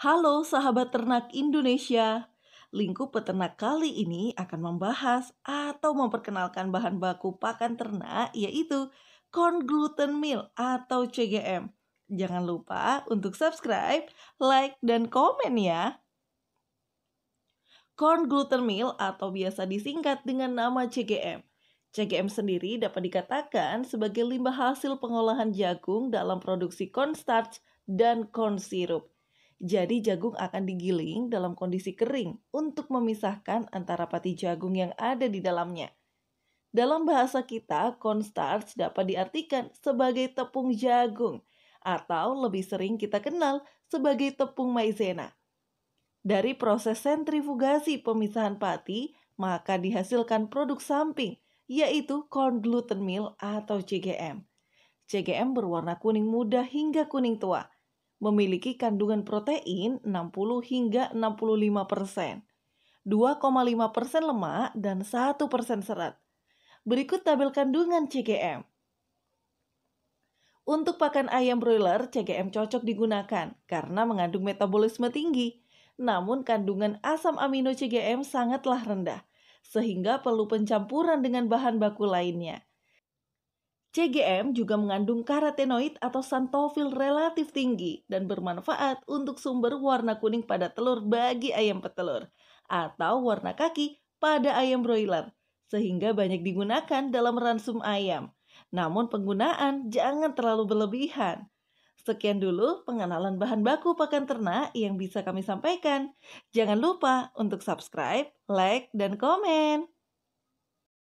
Halo sahabat ternak Indonesia. Lingkup peternak kali ini akan membahas atau memperkenalkan bahan baku pakan ternak yaitu corn gluten meal atau CGM. Jangan lupa untuk subscribe, like, dan komen ya. Corn gluten meal atau biasa disingkat dengan nama CGM. CGM sendiri dapat dikatakan sebagai limbah hasil pengolahan jagung dalam produksi cornstarch dan corn syrup jadi jagung akan digiling dalam kondisi kering untuk memisahkan antara pati jagung yang ada di dalamnya. Dalam bahasa kita, cornstarch dapat diartikan sebagai tepung jagung atau lebih sering kita kenal sebagai tepung maizena. Dari proses sentrifugasi pemisahan pati, maka dihasilkan produk samping, yaitu corn gluten meal atau CGM. CGM berwarna kuning muda hingga kuning tua – memiliki kandungan protein 60 hingga 65 persen, 2,5 persen lemak, dan 1 persen serat. Berikut tabel kandungan CGM. Untuk pakan ayam broiler, CGM cocok digunakan karena mengandung metabolisme tinggi. Namun kandungan asam amino CGM sangatlah rendah, sehingga perlu pencampuran dengan bahan baku lainnya – CGM juga mengandung karotenoid atau santofil relatif tinggi dan bermanfaat untuk sumber warna kuning pada telur bagi ayam petelur atau warna kaki pada ayam broiler sehingga banyak digunakan dalam ransum ayam. Namun penggunaan jangan terlalu berlebihan. Sekian dulu pengenalan bahan baku pakan ternak yang bisa kami sampaikan. Jangan lupa untuk subscribe, like, dan komen.